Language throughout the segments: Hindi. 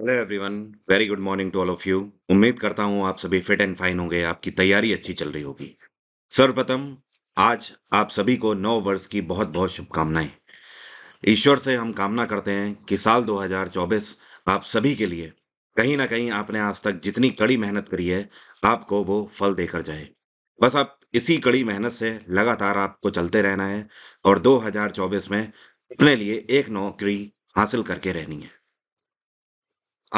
hello everyone very good morning to all of you उम्मीद करता हूँ आप सभी फिट एंड फाइन होंगे आपकी तैयारी अच्छी चल रही होगी सर्वप्रथम आज आप सभी को नौ वर्ष की बहुत बहुत शुभकामनाएं ईश्वर से हम कामना करते हैं कि साल 2024 आप सभी के लिए कहीं ना कहीं आपने आज तक जितनी कड़ी मेहनत करी है आपको वो फल देकर जाए बस आप इसी कड़ी मेहनत से लगातार आपको चलते रहना है और 2024 में अपने लिए एक नौकरी हासिल करके रहनी है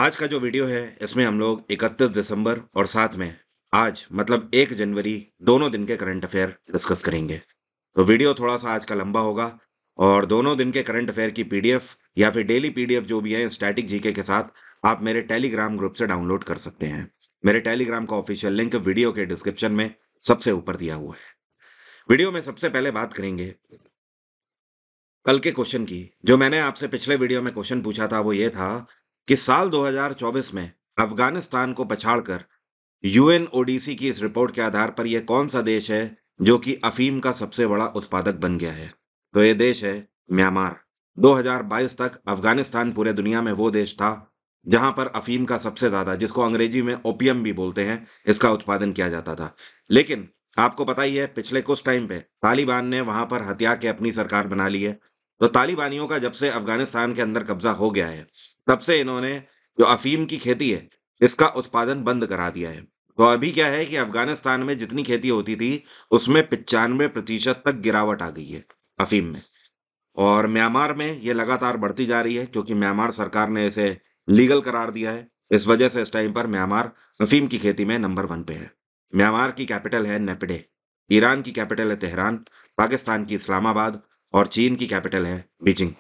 आज का जो वीडियो है इसमें हम लोग 31 दिसंबर और साथ में आज मतलब 1 जनवरी दोनों दिन के करंट अफेयर डिस्कस करेंगे तो वीडियो थोड़ा सा आज का लंबा होगा और दोनों दिन के करंट अफेयर की पीडीएफ या फिर डेली पीडीएफ जो भी है स्टैटिक जीके के साथ आप मेरे टेलीग्राम ग्रुप से डाउनलोड कर सकते हैं मेरे टेलीग्राम का ऑफिशियल लिंक वीडियो के डिस्क्रिप्शन में सबसे ऊपर दिया हुआ है वीडियो में सबसे पहले बात करेंगे कल के क्वेश्चन की जो मैंने आपसे पिछले वीडियो में क्वेश्चन पूछा था वो ये था कि साल 2024 में अफगानिस्तान को पछाड़कर यूएन ओडीसी की इस रिपोर्ट के आधार पर यह कौन सा देश है जो कि अफीम का सबसे बड़ा उत्पादक बन गया है तो यह देश है म्यांमार 2022 तक अफगानिस्तान पूरे दुनिया में वो देश था जहां पर अफीम का सबसे ज्यादा जिसको अंग्रेजी में ओपियम भी बोलते हैं इसका उत्पादन किया जाता था लेकिन आपको पता ही है पिछले कुछ टाइम पे तालिबान ने वहां पर हत्या के अपनी सरकार बना ली है तो तालिबानियों का जब से अफगानिस्तान के अंदर कब्जा हो गया है तब से इन्होंने जो अफीम की खेती है इसका उत्पादन बंद करा दिया है तो अभी क्या है कि अफगानिस्तान में जितनी खेती होती थी उसमें पिचानवे प्रतिशत तक गिरावट आ गई है अफीम में और म्यांमार में ये लगातार बढ़ती जा रही है क्योंकि म्यांमार सरकार ने इसे लीगल करार दिया है इस वजह से इस टाइम पर म्यांमार अफीम की खेती में नंबर वन पे है म्यांमार की कैपिटल है नेपडे ईरान की कैपिटल है तेहरान पाकिस्तान की इस्लामाबाद और चीन की कैपिटल है बीजिंग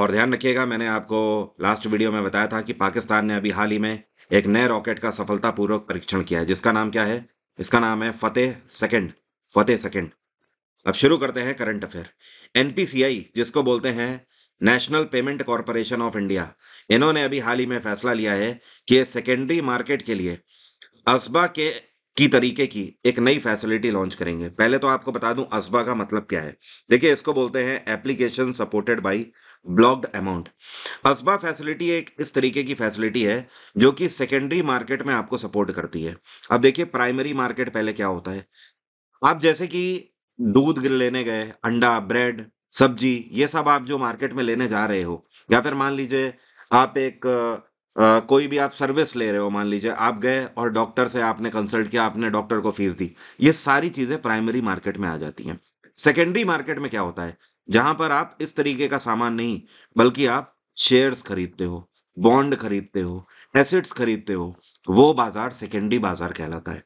और ध्यान रखिएगा मैंने आपको लास्ट वीडियो में बताया था कि पाकिस्तान ने अभी हाल ही में एक नए रॉकेट का सफलतापूर्वक परीक्षण किया है जिसका नाम क्या है इसका नाम है फतेह सेकंड फतेह सेकंड अब शुरू करते हैं करंट अफेयर एन जिसको बोलते हैं national payment corporation of India इन्होंने अभी हाल ही में फैसला लिया है कि सेकेंडरी मार्केट के लिए असबा के की तरीके की एक नई फैसिलिटी लॉन्च करेंगे पहले तो आपको बता दूं असबा का मतलब क्या है देखिए इसको बोलते हैं application supported by blocked amount ASBA facility एक इस तरीके की फैसिलिटी है जो कि सेकेंडरी मार्केट में आपको सपोर्ट करती है अब देखिए प्राइमरी मार्केट पहले क्या होता है आप जैसे कि दूध लेने गए अंडा ब्रेड सब्जी ये सब आप जो मार्केट में लेने जा रहे हो या फिर मान लीजिए आप एक आ, कोई भी आप सर्विस ले रहे हो मान लीजिए आप गए और डॉक्टर से आपने कंसल्ट किया आपने डॉक्टर को फीस दी ये सारी चीज़ें प्राइमरी मार्केट में आ जाती हैं सेकेंडरी मार्केट में क्या होता है जहां पर आप इस तरीके का सामान नहीं बल्कि आप शेयर्स खरीदते हो बॉन्ड खरीदते हो एसेट्स खरीदते हो वो बाजार सेकेंडरी बाजार कहलाता है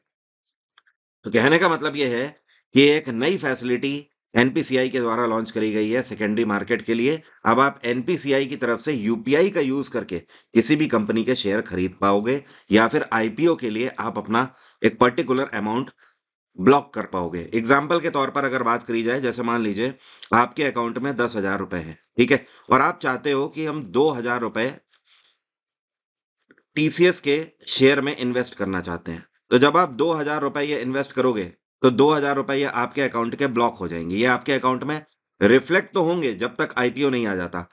तो कहने का मतलब यह है कि एक नई फैसिलिटी एनपीसीआई के द्वारा लॉन्च करी गई है सेकेंडरी मार्केट के लिए अब आप एनपीसीआई की तरफ से यूपीआई का यूज करके किसी भी कंपनी के शेयर खरीद पाओगे या फिर आईपीओ के लिए आप अपना एक पर्टिकुलर अमाउंट ब्लॉक कर पाओगे एग्जाम्पल के तौर पर अगर बात करी जाए जैसे मान लीजिए आपके अकाउंट में दस हजार रुपए है ठीक है और आप चाहते हो कि हम दो हजार रुपए टीसीएस के शेयर में इन्वेस्ट करना चाहते हैं तो जब आप दो हजार रुपए ये इन्वेस्ट करोगे तो दो हजार रुपये ये आपके अकाउंट के ब्लॉक हो जाएंगे ये आपके अकाउंट में रिफ्लेक्ट तो होंगे जब तक आईपीओ नहीं आ जाता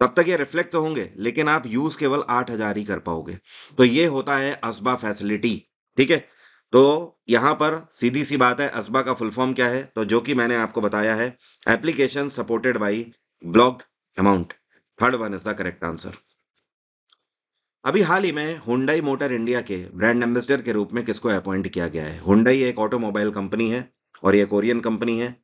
तब तक ये रिफ्लेक्ट तो होंगे लेकिन आप यूज केवल आठ हजार ही कर पाओगे तो ये होता है असबा फैसिलिटी ठीक है तो यहाँ पर सीधी सी बात है असबा का फुल फॉर्म क्या है तो जो कि मैंने आपको बताया है application supported by block amount third one is the correct answer अभी हाल ही में हुंडई मोटर इंडिया के ब्रांड एम्बेसडर के रूप में किसको अपॉइंट किया गया है हुंडई एक ऑटोमोबाइल कंपनी है और ये कोरियन कंपनी है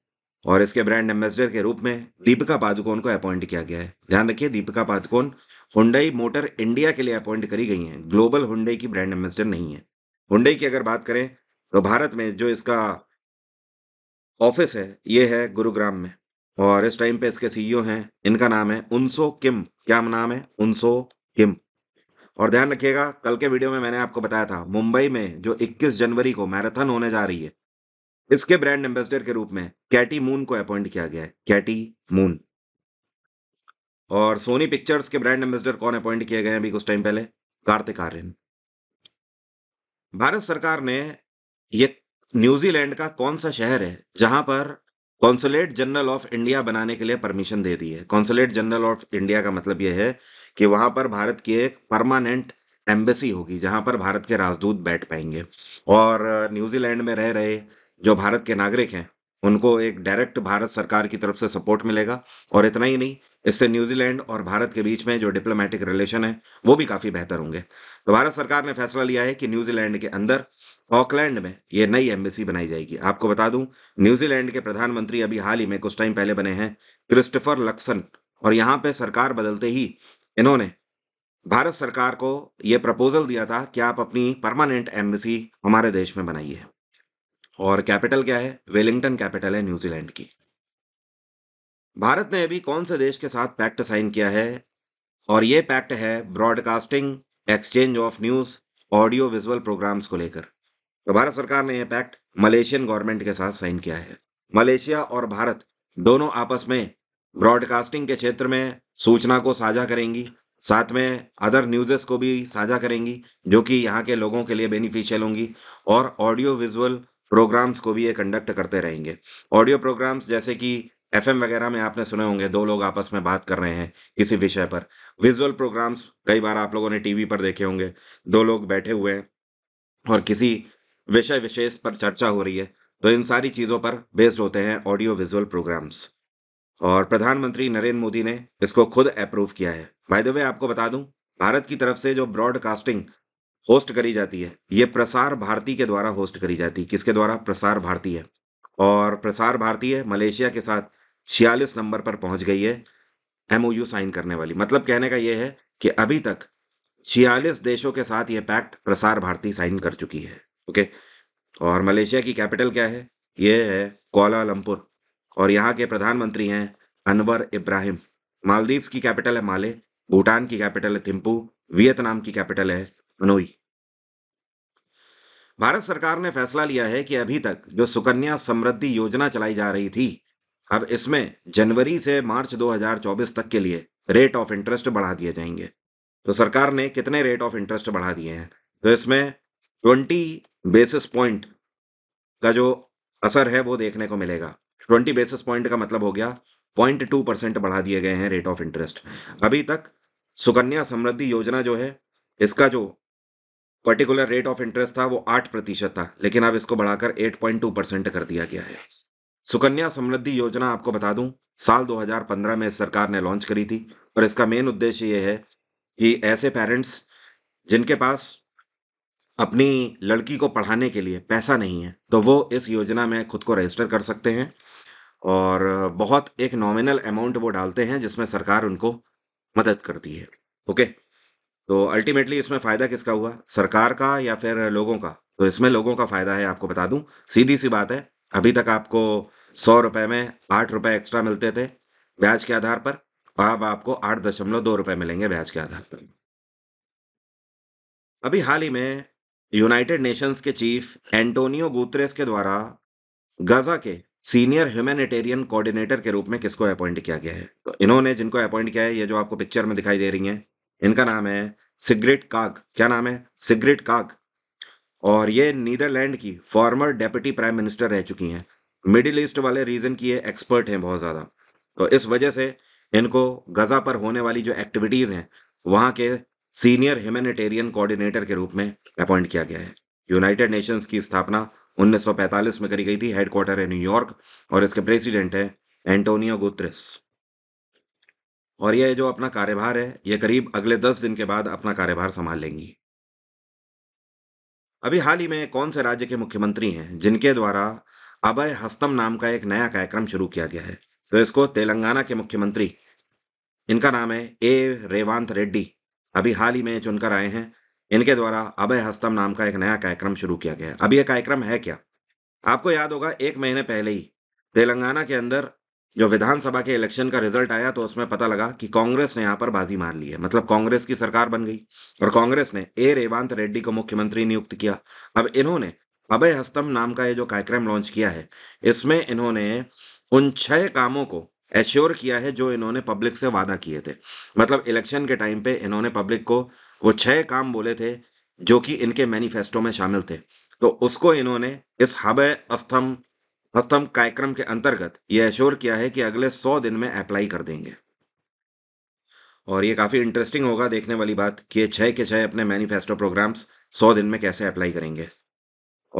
और इसके ब्रांड एम्बेसडर के रूप में दीपिका पादुकोण को अपॉइंट किया गया है ध्यान रखिए Deepika Padukone Hyundai motor India के लिए अपॉइंट करी गई हैं ग्लोबल हुंडई की ब्रांड एम्बेसडर नहीं है हुंडई की अगर बात करें तो भारत में जो इसका ऑफिस है ये है गुरुग्राम में और इस टाइम पे इसके सीईओ हैं इनका नाम है उनसो किम क्या नाम है उनसो किम और ध्यान रखिएगा कल के वीडियो में मैंने आपको बताया था मुंबई में जो 21 जनवरी को मैराथन होने जा रही है इसके ब्रांड एम्बेसडर के रूप में कैटी मून को अपॉइंट किया गया है कैटी मून और सोनी पिक्चर्स के ब्रांड एम्बेसडर कौन अपॉइंट किए गए हैं अभी कुछ टाइम पहले कार्तिक आर्यन भारत सरकार ने ये न्यूजीलैंड का कौन सा शहर है जहां पर कॉन्सुलेट जनरल ऑफ इंडिया बनाने के लिए परमिशन दे दी है कॉन्सुलेट जनरल ऑफ इंडिया का मतलब यह है कि वहां पर भारत की एक परमानेंट एम्बेसी होगी जहां पर भारत के राजदूत बैठ पाएंगे और न्यूजीलैंड में रह रहे जो भारत के नागरिक हैं उनको एक डायरेक्ट भारत सरकार की तरफ से सपोर्ट मिलेगा और इतना ही नहीं इससे न्यूजीलैंड और भारत के बीच में जो डिप्लोमेटिक रिलेशन है वो भी काफ़ी बेहतर होंगे तो भारत सरकार ने फैसला लिया है कि न्यूजीलैंड के अंदर ऑकलैंड में ये नई एम्बेसी बनाई जाएगी आपको बता दूं न्यूजीलैंड के प्रधानमंत्री अभी हाल ही में कुछ टाइम पहले बने हैं क्रिस्टोफर लक्सन और यहाँ पे सरकार बदलते ही इन्होंने भारत सरकार को ये प्रपोजल दिया था कि आप अपनी परमानेंट एम्बेसी हमारे देश में बनाइए और कैपिटल क्या है वेलिंगटन कैपिटल है न्यूजीलैंड की भारत ने अभी कौन से देश के साथ पैक्ट साइन किया है और ये पैक्ट है broadcasting exchange of news audio visual programmes को लेकर तो भारत सरकार ने यह पैक्ट मलेशियन गवर्नमेंट के साथ साइन किया है मलेशिया और भारत दोनों आपस में ब्रॉडकास्टिंग के क्षेत्र में सूचना को साझा करेंगी साथ में अदर न्यूज़ेस को भी साझा करेंगी जो कि यहाँ के लोगों के लिए बेनिफिशियल होंगी और ऑडियो विजुअल प्रोग्राम्स को भी ये कंडक्ट करते रहेंगे ऑडियो प्रोग्राम्स जैसे कि एफ वगैरह में आपने सुने होंगे दो लोग आपस में बात कर रहे हैं किसी विषय पर विजुअल प्रोग्राम्स कई बार आप लोगों ने टीवी पर देखे होंगे दो लोग बैठे हुए हैं और किसी विषय विशेष पर चर्चा हो रही है तो इन सारी चीज़ों पर बेस्ड होते हैं ऑडियो विजुअल प्रोग्राम्स और प्रधानमंत्री नरेंद्र मोदी ने इसको खुद अप्रूव किया है बाय द वे आपको बता दूं भारत की तरफ से जो ब्रॉडकास्टिंग होस्ट करी जाती है ये प्रसार भारती के द्वारा होस्ट करी जाती है किसके द्वारा प्रसार भारती है और प्रसार भारती है मलेशिया के साथ छियालीस नंबर पर पहुंच गई है एमओयू साइन करने वाली मतलब कहने का यह है कि अभी तक छियालीस देशों के साथ यह पैक्ट प्रसार भारती साइन कर चुकी है ओके और मलेशिया की कैपिटल क्या है यह है कोलालंपुर और यहाँ के प्रधानमंत्री हैं अनवर इब्राहिम मालदीव्स की कैपिटल है माले भूटान की कैपिटल है थिम्पू वियतनाम की कैपिटल है हनोई भारत सरकार ने फैसला लिया है कि अभी तक जो सुकन्या समृद्धि योजना चलाई जा रही थी अब इसमें जनवरी से मार्च 2024 तक के लिए रेट ऑफ इंटरेस्ट बढ़ा दिए जाएंगे तो सरकार ने कितने रेट ऑफ इंटरेस्ट बढ़ा दिए हैं तो इसमें ट्वेंटी बेसिस पॉइंट का जो असर है वो देखने को मिलेगा ट्वेंटी बेसिस पॉइंट का मतलब हो गया पॉइंट टू परसेंट बढ़ा दिए गए हैं रेट ऑफ इंटरेस्ट अभी तक सुकन्या समृद्धि योजना जो है इसका जो पर्टिकुलर रेट ऑफ इंटरेस्ट था वो आठ प्रतिशत था लेकिन अब इसको बढ़ाकर एट पॉइंट टू परसेंट कर दिया गया है सुकन्या समृद्धि योजना आपको बता दूं साल 2015 में सरकार ने लॉन्च करी थी और इसका मेन उद्देश्य ये है कि ऐसे पेरेंट्स जिनके पास अपनी लड़की को पढ़ाने के लिए पैसा नहीं है तो वो इस योजना में खुद को रजिस्टर कर सकते हैं और बहुत एक नॉमिनल अमाउंट वो डालते हैं जिसमें सरकार उनको मदद करती है ओके तो अल्टीमेटली इसमें फ़ायदा किसका हुआ सरकार का या फिर लोगों का तो इसमें लोगों का फ़ायदा है आपको बता दूं सीधी सी बात है अभी तक आपको सौ रुपए में आठ रुपए एक्स्ट्रा मिलते थे ब्याज के आधार पर अब आपको आठ दशमलव दो रुपए मिलेंगे ब्याज के आधार पर अभी हाल ही में यूनाइटेड नेशंस के चीफ एंटोनियो गुतरेस के द्वारा गाजा के सीनियर ह्यूमैनिटेरियन कोऑर्डिनेटर के रूप में किसको अपॉइंट किया गया है तो इन्होंने जिनको अपॉइंट किया है ये जो आपको पिक्चर में दिखाई दे रही हैं इनका नाम है सिगरेट काक क्या नाम है सिगरेट काक और ये नीदरलैंड की फॉर्मर डेप्यूटी प्राइम मिनिस्टर रह चुकी हैं मिडिल ईस्ट वाले रीजन की ये एक्सपर्ट हैं बहुत ज़्यादा तो इस वजह से इनको गज़ा पर होने वाली जो एक्टिविटीज़ हैं वहाँ के सीनियर ह्यूमेटेरियन कोऑर्डिनेटर के रूप में अपॉइंट किया गया है यूनाइटेड नेशंस की स्थापना 1945 में करी गई थी हेडक्वार्टर है न्यूयॉर्क और इसके प्रेसिडेंट है एंटोनियो गुत्रेस और यह जो अपना कार्यभार है ये करीब अगले दस दिन के बाद अपना कार्यभार संभाल लेंगी अभी हाल ही में कौन से राज्य के मुख्यमंत्री हैं जिनके द्वारा अभय हस्तम नाम का एक नया कार्यक्रम शुरू किया गया है तो इसको तेलंगाना के मुख्यमंत्री इनका नाम है ए रेवांत रेड्डी अभी हाल ही में चुनकर आए हैं इनके द्वारा अभय हस्तम नाम का एक नया कार्यक्रम शुरू किया गया है अब यह कार्यक्रम है क्या आपको याद होगा एक महीने पहले ही तेलंगाना के अंदर जो विधानसभा के इलेक्शन का रिजल्ट आया तो उसमें पता लगा कि कांग्रेस ने यहाँ पर बाजी मार ली है मतलब कांग्रेस की सरकार बन गई और कांग्रेस ने ए रेवांत रेड्डी को मुख्यमंत्री नियुक्त किया अब इन्होंने अभय हस्तम नाम का ये जो कार्यक्रम लॉन्च किया है इसमें इन्होंने उन छह कामों को एश्योर किया है जो इन्होंने पब्लिक से वादा किए थे मतलब इलेक्शन के टाइम पे इन्होंने पब्लिक को वो छह काम बोले थे जो कि इनके मैनिफेस्टो में शामिल थे तो उसको इन्होंने इस हबय अस्थम हस्तम कार्यक्रम के अंतर्गत ये एश्योर किया है कि अगले सौ दिन में अप्लाई कर देंगे और ये काफ़ी इंटरेस्टिंग होगा देखने वाली बात कि ये छह के छह अपने मैनिफेस्टो प्रोग्राम्स सौ दिन में कैसे अप्लाई करेंगे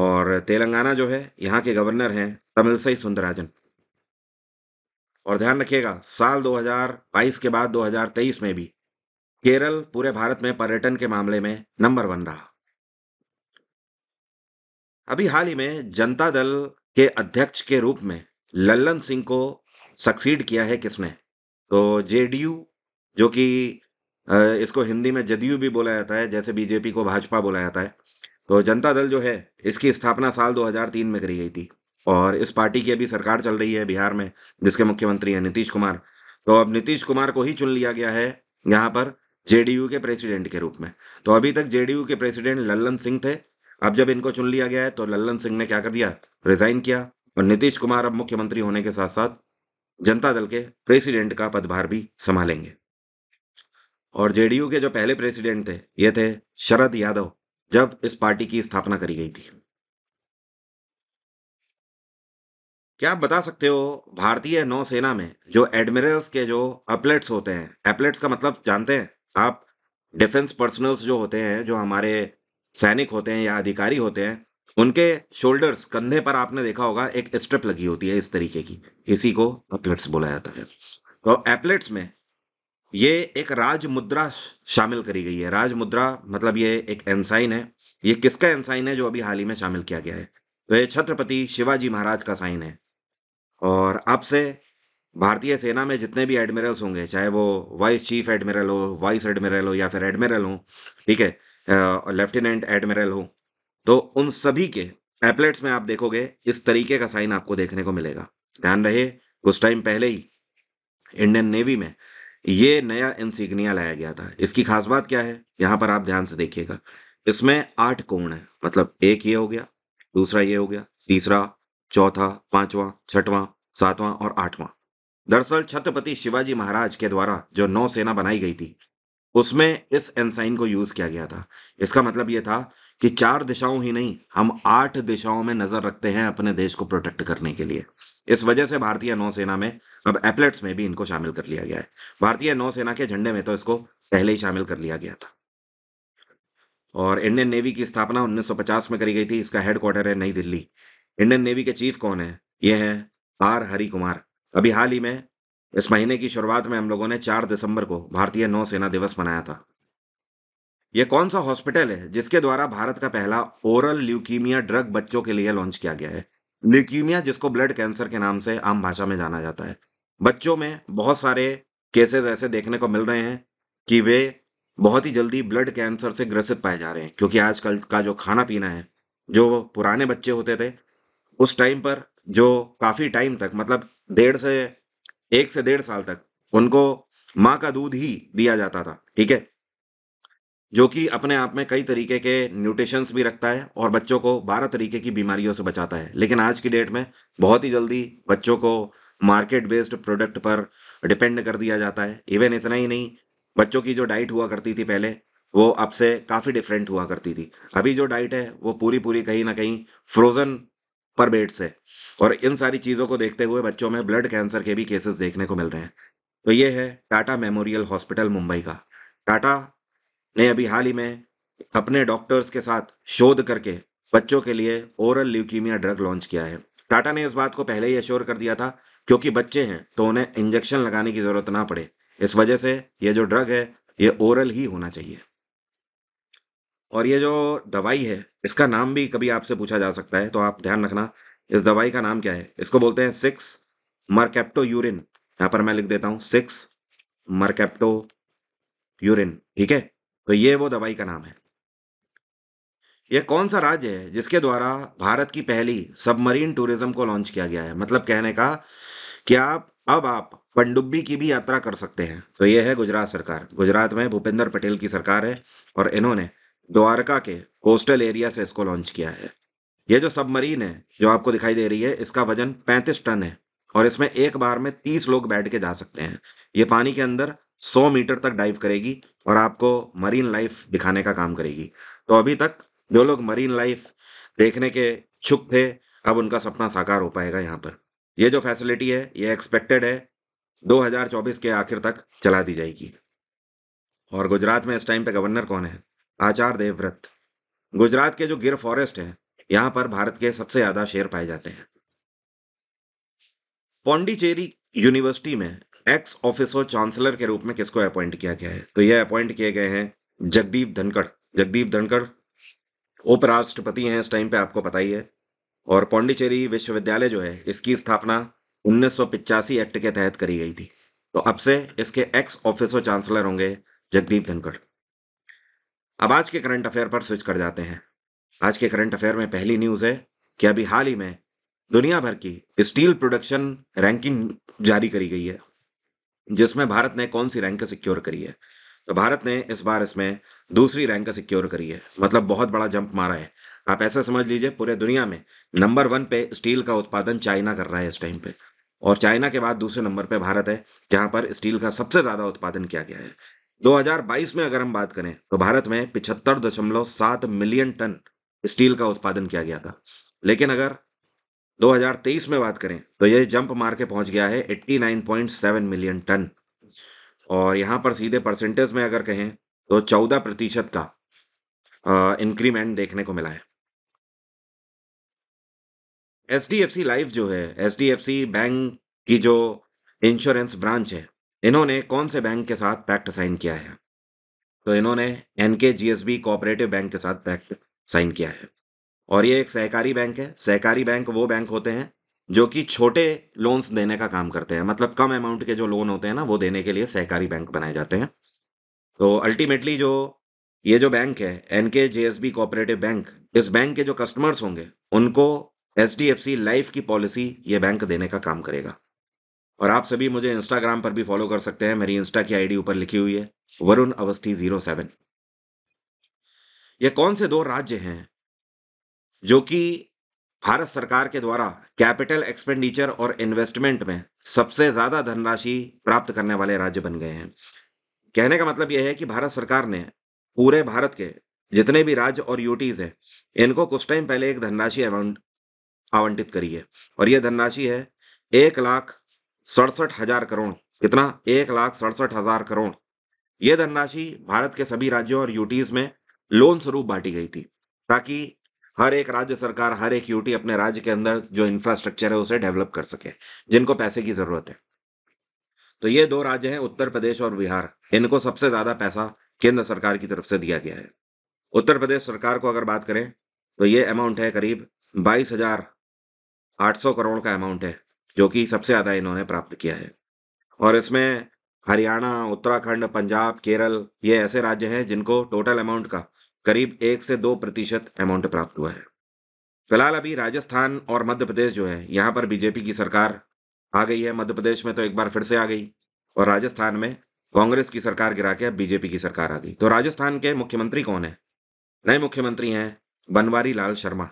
और तेलंगाना जो है यहाँ के गवर्नर हैं तमिलसई सुंदराजन और ध्यान रखिएगा साल 2022 के बाद 2023 में भी केरल पूरे भारत में पर्यटन के मामले में नंबर वन रहा अभी हाल ही में जनता दल के अध्यक्ष के रूप में लल्लन सिंह को सक्सीड किया है किसने तो जेडीयू जो कि इसको हिंदी में जदयू भी बोला जाता है जैसे बीजेपी को भाजपा बोला जाता है तो जनता दल जो है इसकी स्थापना साल 2003 में करी गई थी और इस पार्टी की अभी सरकार चल रही है बिहार में जिसके मुख्यमंत्री हैं नीतीश कुमार तो अब नीतीश कुमार को ही चुन लिया गया है यहाँ पर जेडीयू के प्रेसिडेंट के रूप में तो अभी तक जेडीयू के प्रेसिडेंट लल्लन सिंह थे अब जब इनको चुन लिया गया है तो लल्लन सिंह ने क्या कर दिया रिजाइन किया और नीतीश कुमार अब मुख्यमंत्री होने के साथ साथ जनता दल के प्रेसिडेंट का पदभार भी संभालेंगे और जेडीयू के जो पहले प्रेसिडेंट थे ये थे शरद यादव जब इस पार्टी की स्थापना करी गई थी क्या आप बता सकते हो भारतीय नौसेना में जो एडमिरल्स के जो अपलेट्स होते हैं अपलेट्स का मतलब जानते हैं आप डिफेंस पर्सनल्स जो होते हैं जो हमारे सैनिक होते हैं या अधिकारी होते हैं उनके शोल्डर्स कंधे पर आपने देखा होगा एक स्ट्रिप लगी होती है इस तरीके की इसी को अपलेट्स बोला जाता है तो एपलेट्स में ये एक राज मुद्रा शामिल करी गई है राज मुद्रा मतलब ये एक एनसाइन है ये किसका एनसाइन है जो अभी हाल ही में शामिल किया गया है तो ये छत्रपति शिवाजी महाराज का साइन है और अब से भारतीय सेना में जितने भी एडमिरल्स होंगे चाहे वो वाइस चीफ एडमिरल हो वाइस एडमिरल हो या फिर एडमिरल हो ठीक है लेफ्टिनेंट एडमिरल हो तो उन सभी के एपलेट्स में आप देखोगे इस तरीके का साइन आपको देखने को मिलेगा ध्यान रहे कुछ टाइम पहले ही इंडियन नेवी में ये नया इंसिग्निया लाया गया था इसकी खास बात क्या है यहां पर आप ध्यान से देखिएगा इसमें आठ कोण है मतलब एक ये हो गया दूसरा ये हो गया तीसरा चौथा पांचवा छठवां सातवां और आठवां दरअसल छत्रपति शिवाजी महाराज के द्वारा जो नौ सेना बनाई गई थी उसमें इस एनसाइन को यूज किया गया था इसका मतलब यह था कि चार दिशाओं ही नहीं हम आठ दिशाओं में नजर रखते हैं अपने देश को प्रोटेक्ट करने के लिए इस वजह से भारतीय नौसेना में अब एपलेट्स में भी इनको शामिल कर लिया गया है भारतीय नौसेना के झंडे में तो इसको पहले ही शामिल कर लिया गया था और इंडियन नेवी की स्थापना 1950 में करी गई थी इसका हेडक्वार्टर है नई दिल्ली इंडियन नेवी के चीफ कौन है यह है आर हरि कुमार अभी हाल ही में इस महीने की शुरुआत में हम लोगों ने चार दिसंबर को भारतीय नौसेना दिवस मनाया था यह कौन सा हॉस्पिटल है जिसके द्वारा भारत का पहला ओरल ल्यूकीमिया ड्रग बच्चों के लिए लॉन्च किया गया है ल्यूकीमिया जिसको ब्लड कैंसर के नाम से आम भाषा में जाना जाता है बच्चों में बहुत सारे केसेस ऐसे देखने को मिल रहे हैं कि वे बहुत ही जल्दी ब्लड कैंसर से ग्रसित पाए जा रहे हैं क्योंकि आजकल का जो खाना पीना है जो पुराने बच्चे होते थे उस टाइम पर जो काफ़ी टाइम तक मतलब डेढ़ से एक से डेढ़ साल तक उनको माँ का दूध ही दिया जाता था ठीक है जो कि अपने आप में कई तरीके के न्यूट्रिशंस भी रखता है और बच्चों को बारह तरीके की बीमारियों से बचाता है लेकिन आज की डेट में बहुत ही जल्दी बच्चों को मार्केट बेस्ड प्रोडक्ट पर डिपेंड कर दिया जाता है इवन इतना ही नहीं बच्चों की जो डाइट हुआ करती थी पहले वो अब से काफ़ी डिफरेंट हुआ करती थी अभी जो डाइट है वो पूरी पूरी कहीं ना कहीं फ्रोज़न पर बेड से और इन सारी चीज़ों को देखते हुए बच्चों में ब्लड कैंसर के भी केसेस देखने को मिल रहे हैं तो ये है टाटा मेमोरियल हॉस्पिटल मुंबई का टाटा ने अभी हाल ही में अपने डॉक्टर्स के साथ शोध करके बच्चों के लिए ओरल ल्यूकीमिया ड्रग लॉन्च किया है टाटा ने इस बात को पहले ही एश्योर कर दिया था क्योंकि बच्चे हैं तो उन्हें इंजेक्शन लगाने की ज़रूरत ना पड़े इस वजह से ये जो ड्रग है ये ओरल ही होना चाहिए और ये जो दवाई है इसका नाम भी कभी आपसे पूछा जा सकता है तो आप ध्यान रखना इस दवाई का नाम क्या है इसको बोलते हैं सिक्स मरकेप्टो यूरिन यहां पर मैं लिख देता हूं सिक्स मरकेप्टो यूरिन ठीक है तो ये वो दवाई का नाम है यह कौन सा राज्य है जिसके द्वारा भारत की पहली सबमरीन टूरिज्म को लॉन्च किया गया है मतलब कहने का कि आप अब आप पंडुब्बी की भी यात्रा कर सकते हैं तो यह है गुजरात सरकार गुजरात में भूपेंद्र पटेल की सरकार है और इन्होंने द्वारका के कोस्टल एरिया से इसको लॉन्च किया है ये जो सबमरीन है जो आपको दिखाई दे रही है इसका वजन 35 टन है और इसमें एक बार में 30 लोग बैठ के जा सकते हैं ये पानी के अंदर 100 मीटर तक डाइव करेगी और आपको मरीन लाइफ दिखाने का काम करेगी तो अभी तक जो लोग मरीन लाइफ देखने के छुप थे अब उनका सपना साकार हो पाएगा यहाँ पर ये जो फैसिलिटी है ये एक्सपेक्टेड है 2024 के आखिर तक चला दी जाएगी और गुजरात में इस टाइम पे गवर्नर कौन है आचार देवव्रत गुजरात के जो गिर फॉरेस्ट है यहां पर भारत के सबसे ज्यादा शेर पाए जाते हैं पौंडीचेरी यूनिवर्सिटी में एक्स ऑफिसो चांसलर के रूप में किसको अपॉइंट किया गया है तो यह अपॉइंट किए गए हैं जगदीप धनखड़ जगदीप धनखड़ उपराष्ट्रपति हैं इस टाइम पे आपको पता ही है और पौंडीचेरी विश्वविद्यालय जो है इसकी स्थापना उन्नीस एक्ट के तहत करी गई थी तो अब से इसके एक्स ऑफिसो चांसलर होंगे जगदीप धनखड़ अब आज के करंट अफेयर पर स्विच कर जाते हैं आज के करंट अफेयर में पहली न्यूज़ है कि अभी हाल ही में दुनिया भर की स्टील प्रोडक्शन रैंकिंग जारी करी गई है जिसमें भारत ने कौन सी रैंक सिक्योर करी है तो भारत ने इस बार इसमें दूसरी रैंक सिक्योर करी है मतलब बहुत बड़ा जंप मारा है आप ऐसा समझ लीजिए पूरे दुनिया में नंबर वन पे स्टील का उत्पादन चाइना कर रहा है इस टाइम पे और चाइना के बाद दूसरे नंबर पे भारत है जहाँ पर स्टील का सबसे ज़्यादा उत्पादन किया गया है 2022 में अगर हम बात करें तो भारत में पिछहत्तर दशमलव सात मिलियन टन स्टील का उत्पादन किया गया था लेकिन अगर 2023 में बात करें तो यह जंप मार के पहुंच गया है 89.7 मिलियन टन और यहां पर सीधे परसेंटेज में अगर कहें तो 14 प्रतिशत का इंक्रीमेंट देखने को मिला है H D F C life जो है H D F C bank की जो इंश्योरेंस ब्रांच है इन्होंने कौन से बैंक के साथ पैक्ट साइन किया है तो इन्होंने N K G S B cooperative bank के साथ पैक्ट साइन किया है और ये एक सहकारी बैंक है सहकारी बैंक वो बैंक होते हैं जो कि छोटे लोन्स देने का काम करते हैं मतलब कम अमाउंट के जो लोन होते हैं ना वो देने के लिए सहकारी बैंक बनाए जाते हैं तो अल्टीमेटली जो ये जो बैंक है N K J S B cooperative bank इस बैंक के जो कस्टमर्स होंगे उनको H D F C life की पॉलिसी ये बैंक देने का काम करेगा और आप सभी मुझे इंस्टाग्राम पर भी फॉलो कर सकते हैं मेरी इंस्टा की आईडी ऊपर लिखी हुई है वरुण अवस्थी जीरो सेवन ये कौन से दो राज्य हैं जो कि भारत सरकार के द्वारा कैपिटल एक्सपेंडिचर और इन्वेस्टमेंट में सबसे ज़्यादा धनराशि प्राप्त करने वाले राज्य बन गए हैं कहने का मतलब यह है कि भारत सरकार ने पूरे भारत के जितने भी राज्य और यूटीज हैं इनको कुछ टाइम पहले एक धनराशि अमाउंट आवंटित करी है और यह धनराशि है एक लाख सड़सठ हजार करोड़ कितना एक लाख सड़सठ हजार करोड़ ये धनराशि भारत के सभी राज्यों और यूटीज में लोन स्वरूप बांटी गई थी ताकि हर एक राज्य सरकार हर एक यूटी अपने राज्य के अंदर जो इंफ्रास्ट्रक्चर है उसे डेवलप कर सके जिनको पैसे की जरूरत है तो ये दो राज्य हैं उत्तर प्रदेश और बिहार इनको सबसे ज्यादा पैसा केंद्र सरकार की तरफ से दिया गया है उत्तर प्रदेश सरकार को अगर बात करें तो ये अमाउंट है करीब बाईस हजार आठ सौ करोड़ का अमाउंट है जो कि सबसे ज़्यादा इन्होंने प्राप्त किया है और इसमें हरियाणा उत्तराखंड पंजाब केरल ये ऐसे राज्य हैं जिनको टोटल अमाउंट का करीब एक से दो प्रतिशत अमाउंट प्राप्त हुआ है फिलहाल अभी राजस्थान और मध्य प्रदेश जो है यहाँ पर बीजेपी की सरकार आ गई है मध्य प्रदेश में तो एक बार फिर से आ गई और राजस्थान में कांग्रेस की सरकार गिरा के अब बीजेपी की सरकार आ गई तो राजस्थान के मुख्यमंत्री कौन है नए मुख्यमंत्री हैं बनवारी लाल शर्मा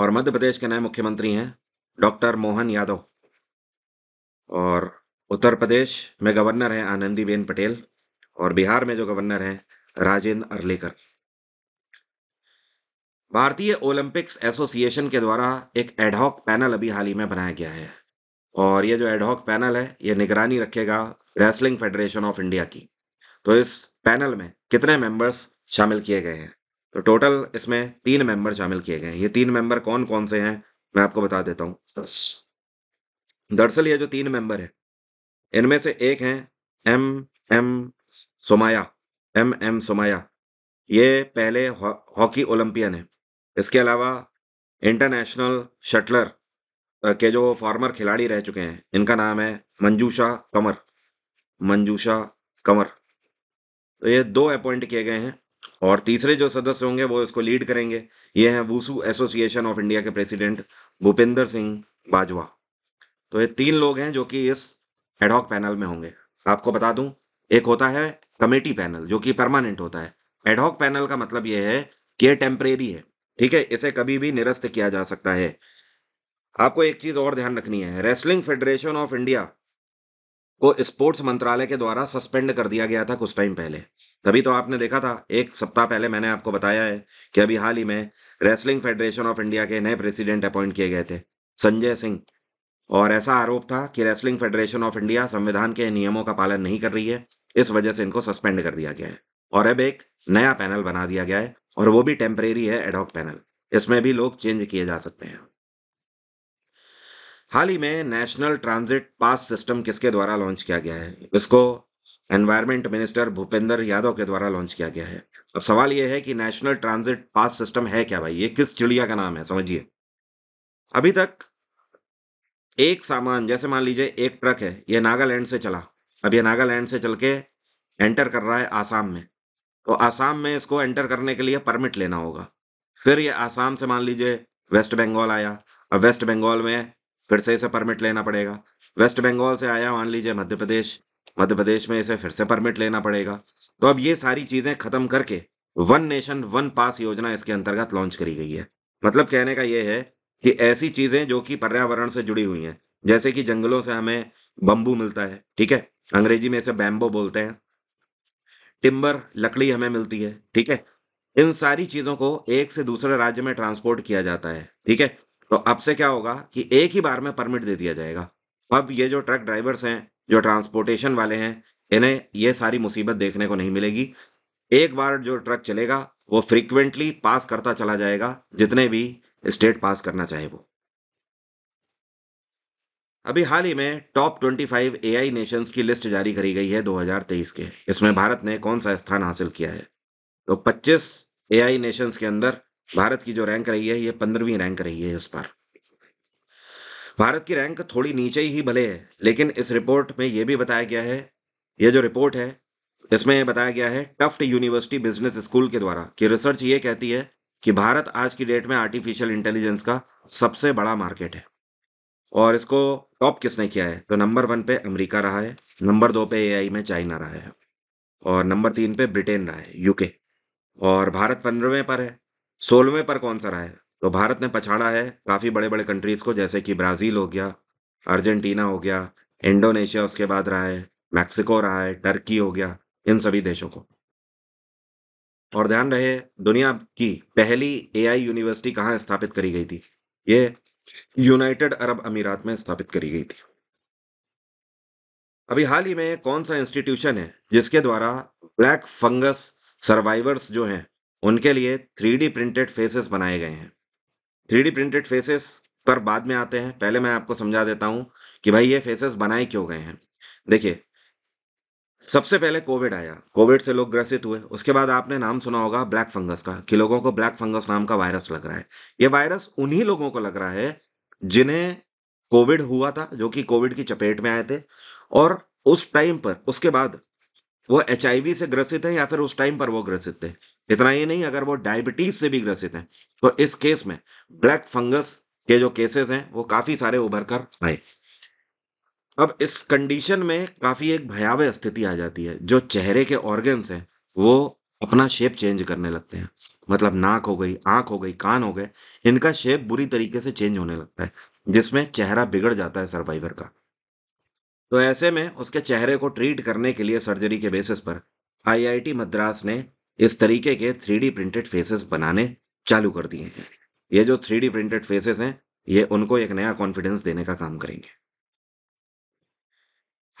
और मध्य प्रदेश के नए मुख्यमंत्री हैं डॉक्टर मोहन यादव और उत्तर प्रदेश में गवर्नर हैं आनंदीबेन पटेल और बिहार में जो गवर्नर हैं राजेंद्र अर्लेकर भारतीय ओलंपिक्स एसोसिएशन के द्वारा एक एडहॉक पैनल अभी हाल ही में बनाया गया है और ये जो एडहॉक पैनल है ये निगरानी रखेगा रेसलिंग फेडरेशन ऑफ इंडिया की तो इस पैनल में कितने मेंबर्स शामिल किए गए हैं तो टोटल इसमें तीन मेंबर शामिल किए गए हैं ये तीन मेंबर कौन कौन से हैं मैं आपको बता देता हूँ दरअसल ये जो तीन मेंबर हैं इनमें से एक हैं M M Somaya M M Somaya ये पहले हॉकी हौ, ओलंपियन है इसके अलावा इंटरनेशनल शटलर के जो फॉर्मर खिलाड़ी रह चुके हैं इनका नाम है मंजूषा कमर मंजूषा कमर तो ये दो अपॉइंट किए गए हैं और तीसरे जो सदस्य होंगे वो इसको लीड करेंगे ये हैं वूसू एसोसिएशन ऑफ इंडिया के प्रेसिडेंट भूपेंद्र सिंह बाजवा तो ये तीन लोग हैं जो कि इस एडहॉक पैनल में होंगे आपको बता दूं एक होता है कमेटी पैनल जो कि परमानेंट होता है एडहॉक पैनल का मतलब ये है कि ये टेम्परेरी है ठीक है इसे कभी भी निरस्त किया जा सकता है आपको एक चीज और ध्यान रखनी है रेसलिंग फेडरेशन ऑफ इंडिया को स्पोर्ट्स मंत्रालय के द्वारा सस्पेंड कर दिया गया था कुछ टाइम पहले तभी तो आपने देखा था एक सप्ताह पहले मैंने आपको बताया है कि अभी हाल ही में रेसलिंग फेडरेशन ऑफ इंडिया के नए प्रेसिडेंट अपॉइंट किए गए थे संजय सिंह और ऐसा आरोप था कि रेसलिंग फेडरेशन ऑफ इंडिया संविधान के नियमों का पालन नहीं कर रही है इस वजह से इनको सस्पेंड कर दिया गया है और अब एक नया पैनल बना दिया गया है और वो भी टेम्परेरी है एडॉक पैनल इसमें भी लोग चेंज किए जा सकते हैं हाल ही में नेशनल ट्रांजिट पास सिस्टम किसके द्वारा लॉन्च किया गया है इसको एनवायरमेंट मिनिस्टर भूपेंद्र यादव के द्वारा लॉन्च किया गया है अब सवाल यह है कि नेशनल ट्रांजिट पास सिस्टम है क्या भाई ये किस चिड़िया का नाम है समझिए अभी तक एक सामान जैसे मान लीजिए एक ट्रक है ये नागालैंड से चला अब ये नागालैंड से चल के एंटर कर रहा है आसाम में तो आसाम में इसको एंटर करने के लिए परमिट लेना होगा फिर ये आसाम से मान लीजिए वेस्ट बंगाल आया अब वेस्ट बंगाल में फिर से इसे परमिट लेना पड़ेगा वेस्ट बंगाल से आया मान लीजिए मध्य प्रदेश मध्य प्रदेश में इसे फिर से परमिट लेना पड़ेगा तो अब ये सारी चीज़ें ख़त्म करके वन नेशन वन पास योजना इसके अंतर्गत लॉन्च करी गई है मतलब कहने का ये है कि ऐसी चीज़ें जो कि पर्यावरण से जुड़ी हुई हैं जैसे कि जंगलों से हमें बम्बू मिलता है ठीक है अंग्रेजी में इसे बैम्बो बोलते हैं टिम्बर लकड़ी हमें मिलती है ठीक है इन सारी चीज़ों को एक से दूसरे राज्य में ट्रांसपोर्ट किया जाता है ठीक है तो अब से क्या होगा कि एक ही बार में परमिट दे दिया जाएगा अब ये जो ट्रक ड्राइवर्स हैं जो ट्रांसपोर्टेशन वाले हैं इन्हें ये सारी मुसीबत देखने को नहीं मिलेगी एक बार जो ट्रक चलेगा वो फ्रीक्वेंटली पास करता चला जाएगा जितने भी स्टेट पास करना चाहे वो अभी हाल ही में टॉप 25 एआई नेशंस की लिस्ट जारी करी गई है 2023 के इसमें भारत ने कौन सा स्थान हासिल किया है तो 25 एआई नेशंस के अंदर भारत की जो रैंक रही है ये पंद्रहवीं रैंक रही है इस बार भारत की रैंक थोड़ी नीचे ही भले है लेकिन इस रिपोर्ट में यह भी बताया गया है यह जो रिपोर्ट है इसमें बताया गया है टफ्ट यूनिवर्सिटी बिजनेस स्कूल के द्वारा कि रिसर्च ये कहती है कि भारत आज की डेट में आर्टिफिशियल इंटेलिजेंस का सबसे बड़ा मार्केट है और इसको टॉप किसने किया है तो नंबर वन पे अमेरिका रहा है नंबर दो पे एआई में चाइना रहा है और नंबर तीन पे ब्रिटेन रहा है यूके और भारत पंद्रहवें पर है सोलहवें पर कौन सा रहा है तो भारत ने पछाड़ा है काफ़ी बड़े बड़े कंट्रीज़ को जैसे कि ब्राज़ील हो गया अर्जेंटीना हो गया इंडोनेशिया उसके बाद रहा है मैक्सिको रहा है टर्की हो गया इन सभी देशों को और ध्यान रहे दुनिया की पहली एआई यूनिवर्सिटी कहाँ स्थापित करी गई थी ये यूनाइटेड अरब अमीरात में स्थापित करी गई थी अभी हाल ही में कौन सा इंस्टीट्यूशन है जिसके द्वारा ब्लैक फंगस सर्वाइवर्स जो हैं उनके लिए थ्री प्रिंटेड फेसेस बनाए गए हैं थ्री प्रिंटेड फेसेस पर बाद में आते हैं पहले मैं आपको समझा देता हूँ कि भाई ये फेसेस बनाए क्यों गए हैं देखिए सबसे पहले कोविड आया कोविड से लोग ग्रसित हुए उसके बाद आपने नाम सुना होगा ब्लैक फंगस का कि लोगों को ब्लैक फंगस नाम का वायरस लग रहा है ये वायरस उन्हीं लोगों को लग रहा है जिन्हें कोविड हुआ था जो कि कोविड की चपेट में आए थे और उस टाइम पर उसके बाद वो एच से ग्रसित है या फिर उस टाइम पर वो ग्रसित थे इतना ही नहीं अगर वो डायबिटीज से भी ग्रसित हैं तो इस केस में ब्लैक फंगस के जो केसेस हैं वो काफी सारे उभर कर आए अब इस कंडीशन में काफी एक भयावह स्थिति आ जाती है जो चेहरे के ऑर्गन्स हैं वो अपना शेप चेंज करने लगते हैं मतलब नाक हो गई आंख हो गई कान हो गए इनका शेप बुरी तरीके से चेंज होने लगता है जिसमें चेहरा बिगड़ जाता है सर्वाइवर का तो ऐसे में उसके चेहरे को ट्रीट करने के लिए सर्जरी के बेसिस पर आईआईटी मद्रास ने इस तरीके के थ्री प्रिंटेड फेसेस बनाने चालू कर दिए हैं ये जो थ्री प्रिंटेड फेसेस हैं ये उनको एक नया कॉन्फिडेंस देने का काम करेंगे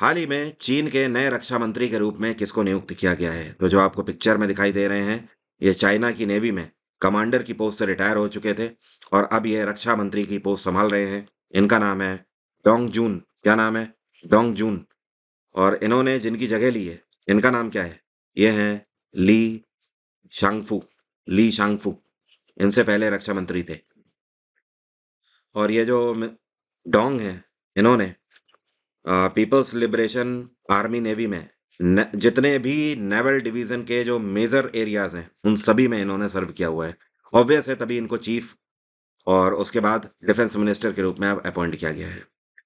हाल ही में चीन के नए रक्षा मंत्री के रूप में किसको नियुक्त किया गया है तो जो आपको पिक्चर में दिखाई दे रहे हैं ये चाइना की नेवी में कमांडर की पोस्ट से रिटायर हो चुके थे और अब ये रक्षा मंत्री की पोस्ट संभाल रहे हैं इनका नाम है डोंग जून क्या नाम है डोंग जून और इन्होंने जिनकी जगह ली है इनका नाम क्या है ये हैं ली शांगफू ली शांगफू इनसे पहले रक्षा मंत्री थे और ये जो डोंग है इन्होंने पीपल्स लिबरेशन आर्मी नेवी में न, जितने भी नेवल डिवीज़न के जो मेजर एरियाज हैं उन सभी में इन्होंने सर्व किया हुआ है ऑब्वियस है तभी इनको चीफ और उसके बाद डिफेंस मिनिस्टर के रूप में अब अपॉइंट किया गया है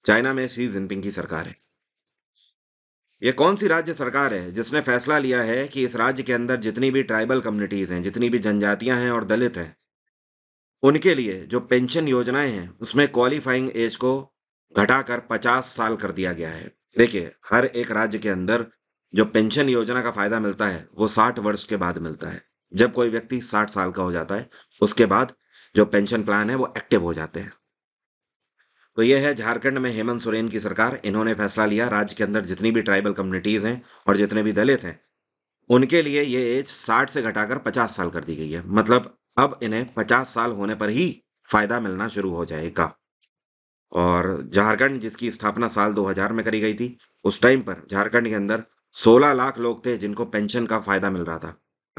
चाइना में शी जिनपिंग की सरकार है ये कौन सी राज्य सरकार है जिसने फैसला लिया है कि इस राज्य के अंदर जितनी भी ट्राइबल कम्युनिटीज़ हैं जितनी भी जनजातियां हैं और दलित हैं उनके लिए जो पेंशन योजनाएं हैं उसमें क्वालिफाइंग एज को घटाकर पचास साल कर दिया गया है देखिए हर एक राज्य के अंदर जो पेंशन योजना का फायदा मिलता है वो साठ वर्ष के बाद मिलता है जब कोई व्यक्ति साठ साल का हो जाता है उसके बाद जो पेंशन प्लान है वो एक्टिव हो जाते हैं तो ये है झारखंड में हेमंत सोरेन की सरकार इन्होंने फैसला लिया राज्य के अंदर जितनी भी ट्राइबल कम्युनिटीज़ हैं और जितने भी दलित हैं उनके लिए ये एज साठ से घटाकर पचास साल कर दी गई है मतलब अब इन्हें पचास साल होने पर ही फायदा मिलना शुरू हो जाएगा और झारखंड जिसकी स्थापना साल 2000 में करी गई थी उस टाइम पर झारखंड के अंदर 16 लाख लोग थे जिनको पेंशन का फायदा मिल रहा था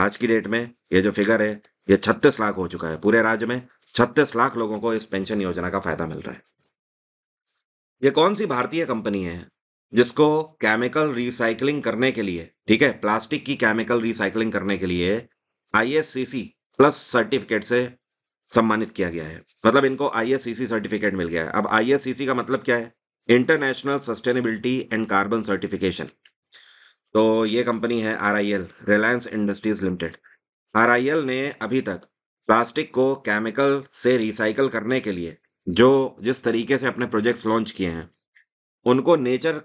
आज की डेट में ये जो फिगर है ये 36 लाख हो चुका है पूरे राज्य में 36 लाख लोगों को इस पेंशन योजना का फायदा मिल रहा है ये कौन सी भारतीय कंपनी है जिसको केमिकल रिसाइकलिंग करने के लिए ठीक है प्लास्टिक की केमिकल रिसाइकलिंग करने के लिए आईएससीसी प्लस सर्टिफिकेट से सम्मानित किया गया है मतलब इनको आईएससीसी सर्टिफिकेट मिल गया है अब आईएससीसी का मतलब क्या है international sustainability and carbon certification तो ये कंपनी है R Reliance industries limited R ने अभी तक प्लास्टिक को केमिकल से रिसाइकल करने के लिए जो जिस तरीके से अपने प्रोजेक्ट्स लॉन्च किए हैं उनको नेचर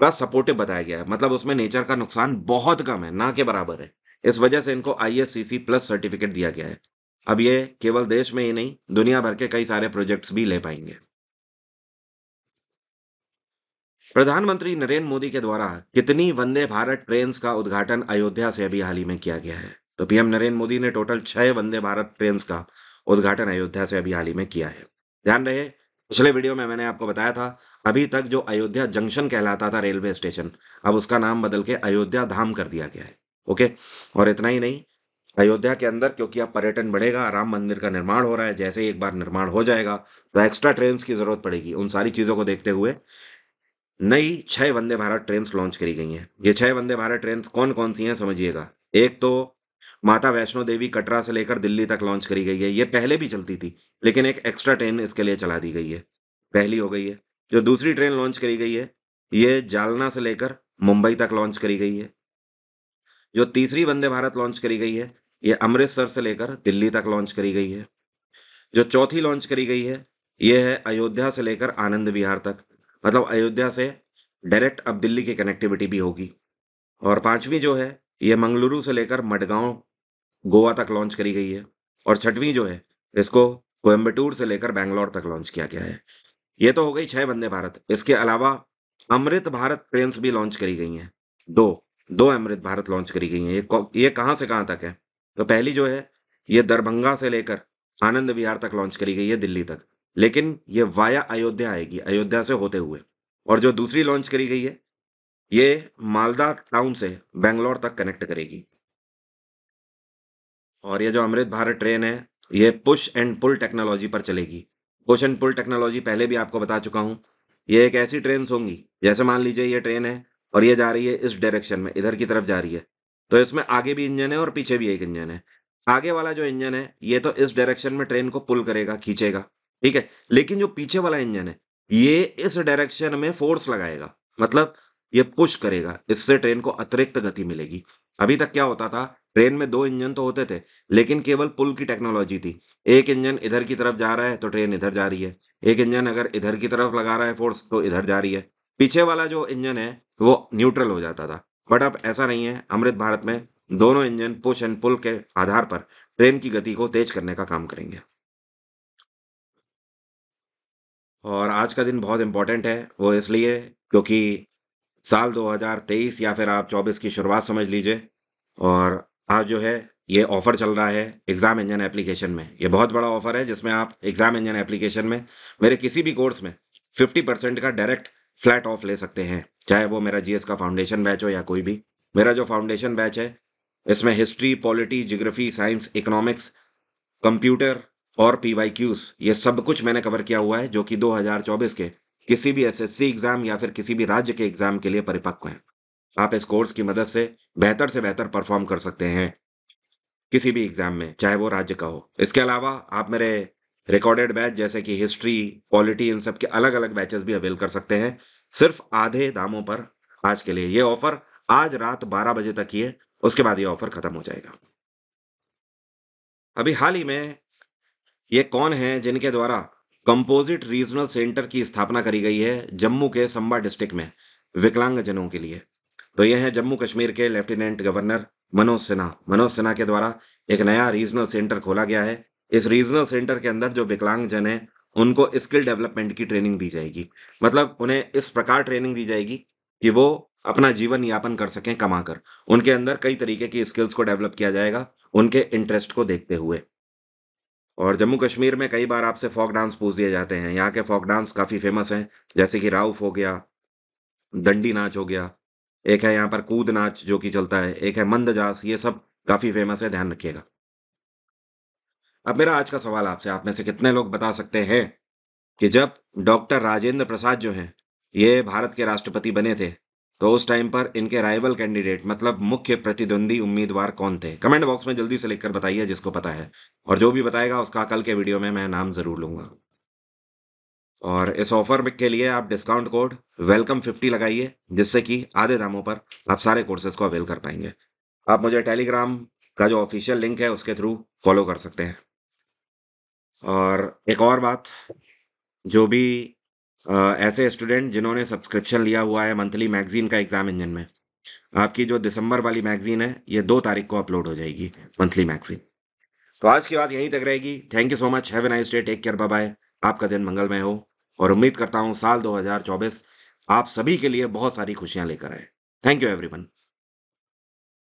का सपोर्टिव बताया गया है मतलब उसमें नेचर का नुकसान बहुत कम है ना के बराबर है इस वजह से इनको आई प्लस सर्टिफिकेट दिया गया है अब ये केवल देश में ही नहीं दुनिया भर के कई सारे प्रोजेक्ट्स भी ले पाएंगे प्रधानमंत्री नरेंद्र मोदी के द्वारा कितनी वंदे भारत ट्रेन का उद्घाटन अयोध्या से अभी हाल ही में किया गया है तो पीएम नरेंद्र मोदी ने टोटल छह वंदे भारत ट्रेन का उद्घाटन अयोध्या से अभी हाल ही में किया है ध्यान रहे पिछले वीडियो में मैंने आपको बताया था अभी तक जो अयोध्या जंक्शन कहलाता था रेलवे स्टेशन अब उसका नाम बदल के अयोध्या धाम कर दिया गया है ओके और इतना ही नहीं अयोध्या के अंदर क्योंकि अब पर्यटन बढ़ेगा राम मंदिर का निर्माण हो रहा है जैसे ही एक बार निर्माण हो जाएगा तो एक्स्ट्रा ट्रेन की जरूरत पड़ेगी उन सारी चीज़ों को देखते हुए नई छह वंदे भारत ट्रेन लॉन्च करी गई हैं ये छह वंदे भारत ट्रेन कौन कौन सी हैं समझिएगा एक तो माता वैष्णो देवी कटरा से लेकर दिल्ली तक लॉन्च करी गई है ये पहले भी चलती थी लेकिन एक एक्स्ट्रा ट्रेन इसके लिए चला दी गई है पहली हो गई है जो दूसरी ट्रेन लॉन्च करी गई है ये जालना से लेकर मुंबई तक लॉन्च करी गई है जो तीसरी वंदे भारत लॉन्च करी गई है ये अमृतसर से लेकर दिल्ली तक लॉन्च करी गई है जो चौथी लॉन्च करी गई है ये है अयोध्या से लेकर आनंद विहार तक मतलब अयोध्या से डायरेक्ट अब दिल्ली की कनेक्टिविटी भी होगी और पांचवी जो है ये मंगलुरु से लेकर मडगांव गोवा तक लॉन्च करी गई है और छठवीं जो है इसको कोयम्बटूर से लेकर बैंगलोर तक लॉन्च किया गया है ये तो हो गई छह वंदे भारत इसके अलावा अमृत भारत ट्रेन भी लॉन्च करी गई हैं दो दो अमृत भारत लॉन्च करी गई हैं ये ये कहाँ से कहाँ तक है तो पहली जो है ये दरभंगा से लेकर आनंद विहार तक लॉन्च करी गई है दिल्ली तक लेकिन ये वाया अयोध्या आएगी अयोध्या से होते हुए और जो दूसरी लॉन्च करी गई है ये मालदा टाउन से बेंगलोर तक कनेक्ट करेगी और ये जो अमृत भारत ट्रेन है ये पुश एंड पुल टेक्नोलॉजी पर चलेगी पुश एंड पुल टेक्नोलॉजी पहले भी आपको बता चुका हूँ ये एक ऐसी ट्रेन होंगी जैसे मान लीजिए ये ट्रेन है और ये जा रही है इस डायरेक्शन में इधर की तरफ जा रही है तो इसमें आगे भी इंजन है और पीछे भी एक इंजन है आगे वाला जो इंजन है ये तो इस डायरेक्शन में ट्रेन को पुल करेगा खींचेगा ठीक है लेकिन जो पीछे वाला इंजन है ये इस डायरेक्शन में फोर्स लगाएगा मतलब ये पुश करेगा इससे ट्रेन को अतिरिक्त गति मिलेगी अभी तक क्या होता था ट्रेन में दो इंजन तो होते थे लेकिन केवल पुल की टेक्नोलॉजी थी एक इंजन इधर की तरफ जा रहा है तो ट्रेन इधर जा रही है एक इंजन अगर इधर की तरफ लगा रहा है फोर्स तो इधर जा रही है पीछे वाला जो इंजन है वो न्यूट्रल हो जाता था बट अब ऐसा नहीं है अमृत भारत में दोनों इंजन पुश एंड पुल के आधार पर ट्रेन की गति को तेज करने का काम करेंगे और आज का दिन बहुत इम्पोर्टेंट है वो इसलिए क्योंकि साल 2023 या फिर आप 24 की शुरुआत समझ लीजिए और आज जो है ये ऑफर चल रहा है एग्जाम इंजन एप्लीकेशन में ये बहुत बड़ा ऑफर है जिसमें आप एग्जाम इंजन एप्लीकेशन में मेरे किसी भी कोर्स में फिफ्टी परसेंट का डायरेक्ट फ्लैट ऑफ ले सकते हैं चाहे वो मेरा जीएस का फाउंडेशन बैच हो या कोई भी मेरा जो फाउंडेशन बैच है इसमें history polity geography science economics computer और पी वाई क्यूज ये सब कुछ मैंने कवर किया हुआ है जो कि दो के किसी भी एस एग्जाम या फिर किसी भी राज्य के एग्जाम के लिए परिपक्व है आप इस कोर्स की मदद से बेहतर से बेहतर परफॉर्म कर सकते हैं किसी भी एग्ज़ाम में चाहे वो राज्य का हो इसके अलावा आप मेरे रिकॉर्डेड बैच जैसे कि हिस्ट्री पॉलिटी इन सब के अलग अलग बैचेस भी अवेल कर सकते हैं सिर्फ आधे दामों पर आज के लिए ये ऑफ़र आज रात 12 बजे तक ही है उसके बाद ये ऑफ़र ख़त्म हो जाएगा अभी हाल ही में ये कौन है जिनके द्वारा कंपोजिट रीजनल सेंटर की स्थापना करी गई है जम्मू के संबा डिस्ट्रिक्ट में विकलांगजनों के लिए तो यह है जम्मू कश्मीर के लेफ्टिनेंट गवर्नर मनोज सिन्हा मनोज सिन्हा के द्वारा एक नया रीजनल सेंटर खोला गया है इस रीजनल सेंटर के अंदर जो विकलांग जन है उनको स्किल डेवलपमेंट की ट्रेनिंग दी जाएगी मतलब उन्हें इस प्रकार ट्रेनिंग दी जाएगी कि वो अपना जीवन यापन कर सकें कमा कर उनके अंदर कई तरीके की स्किल्स को डेवलप किया जाएगा उनके इंटरेस्ट को देखते हुए और जम्मू कश्मीर में कई बार आपसे फोक डांस पूछ दिए जाते हैं यहाँ के फोक डांस काफ़ी फेमस हैं जैसे कि राउफ हो गया दंडी नाच हो गया एक है यहाँ पर कूद नाच जो कि चलता है एक है मंद जास ये सब काफ़ी फेमस है ध्यान रखिएगा अब मेरा आज का सवाल आपसे आप में से कितने लोग बता सकते हैं कि जब डॉक्टर राजेंद्र प्रसाद जो हैं ये भारत के राष्ट्रपति बने थे तो उस टाइम पर इनके राइवल कैंडिडेट मतलब मुख्य प्रतिद्वंदी उम्मीदवार कौन थे कमेंट बॉक्स में जल्दी से लिखकर बताइए जिसको पता है और जो भी बताएगा उसका कल के वीडियो में मैं नाम जरूर लूंगा और इस ऑफर के लिए आप डिस्काउंट कोड वेलकम फिफ्टी लगाइए जिससे कि आधे दामों पर आप सारे कोर्सेज को अवेल कर पाएंगे आप मुझे टेलीग्राम का जो ऑफिशियल लिंक है उसके थ्रू फॉलो कर सकते हैं और एक और बात जो भी आ, ऐसे स्टूडेंट जिन्होंने सब्सक्रिप्शन लिया हुआ है मंथली मैगजीन का एग्ज़ाम इंजन में आपकी जो दिसंबर वाली मैगजीन है ये दो तारीख को अपलोड हो जाएगी मंथली मैगजीन तो आज की बात यहीं तक रहेगी thank you so much have a nice day take care bye आपका दिन मंगलमय हो और उम्मीद करता हूँ साल 2024 आप सभी के लिए बहुत सारी खुशियाँ लेकर आए थैंक यू एवरीवन